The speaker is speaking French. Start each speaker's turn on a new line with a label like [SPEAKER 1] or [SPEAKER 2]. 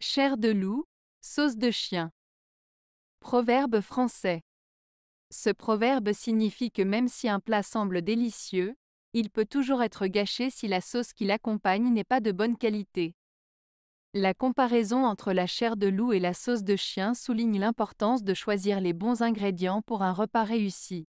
[SPEAKER 1] Chair de loup, sauce de chien. Proverbe français. Ce proverbe signifie que même si un plat semble délicieux, il peut toujours être gâché si la sauce qui l'accompagne n'est pas de bonne qualité. La comparaison entre la chair de loup et la sauce de chien souligne l'importance de choisir les bons ingrédients pour un repas réussi.